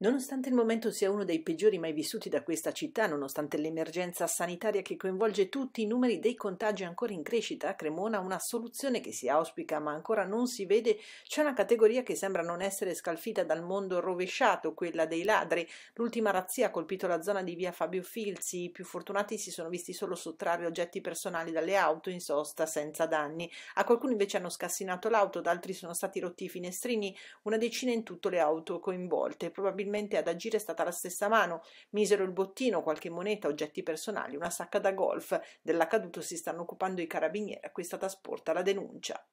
Nonostante il momento sia uno dei peggiori mai vissuti da questa città, nonostante l'emergenza sanitaria che coinvolge tutti i numeri dei contagi ancora in crescita a Cremona, una soluzione che si auspica ma ancora non si vede, c'è una categoria che sembra non essere scalfita dal mondo rovesciato, quella dei ladri. L'ultima razzia ha colpito la zona di via Fabio Filzi, i più fortunati si sono visti solo sottrarre oggetti personali dalle auto in sosta senza danni. A qualcuno invece hanno scassinato l'auto, ad altri sono stati rotti i finestrini, una decina in tutto le auto coinvolte, probabilmente probabilmente ad agire è stata la stessa mano. Misero il bottino, qualche moneta, oggetti personali, una sacca da golf. Dell'accaduto si stanno occupando i carabinieri, a cui è stata sporta la denuncia.